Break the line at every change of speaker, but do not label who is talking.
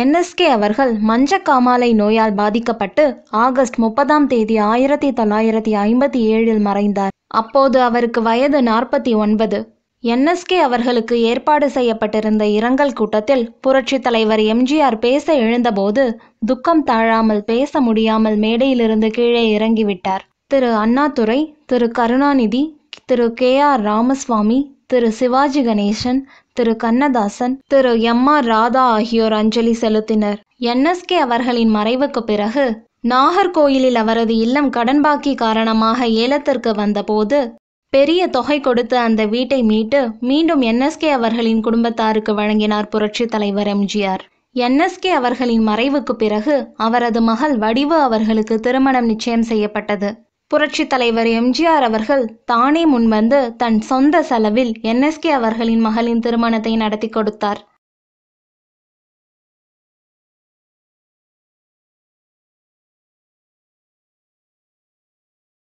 NSK அவர்கள் மஞ்சக்காமாலை நோயால் பாதிக்கப்பட்டு ஆகஸ்ட் முப்பதாம் தேதி ஆயிரத்தி தொள்ளாயிரத்தி ஐம்பத்தி ஏழில் மறைந்தார் அப்போது அவருக்கு வயது நாற்பத்தி ஒன்பது என்எஸ்கே அவர்களுக்கு ஏற்பாடு செய்யப்பட்டிருந்த இரங்கல் கூட்டத்தில் புரட்சித் தலைவர் எம்ஜிஆர் பேச எழுந்தபோது துக்கம் தாழாமல் பேச முடியாமல் மேடையிலிருந்து கீழே இறங்கிவிட்டார் திரு அண்ணாதுரை திரு கருணாநிதி திரு கே ஆர் ராமசுவாமி திரு சிவாஜி கணேசன் திரு கண்ணதாசன் திரு எம் ஆர் ராதா ஆகியோர் அஞ்சலி செலுத்தினர் என்எஸ்கே அவர்களின் மறைவுக்கு பிறகு நாகர்கோயிலில் அவரது இல்லம் கடன் பாக்கி காரணமாக ஏலத்திற்கு வந்தபோது பெரிய தொகை கொடுத்து அந்த வீட்டை மீட்டு மீண்டும் என்எஸ்கே அவர்களின் குடும்பத்தாருக்கு வழங்கினார் புரட்சி தலைவர் எம்ஜிஆர் என்எஸ்கே அவர்களின் மறைவுக்கு பிறகு அவரது மகள் வடிவு அவர்களுக்கு திருமணம் நிச்சயம் செய்யப்பட்டது புரட்சி தலைவர் எம்ஜிஆர் அவர்கள் தானே முன்வந்து தன் சொந்த செலவில் என்எஸ்கே அவர்களின் மகளின் திருமணத்தை நடத்தி கொடுத்தார்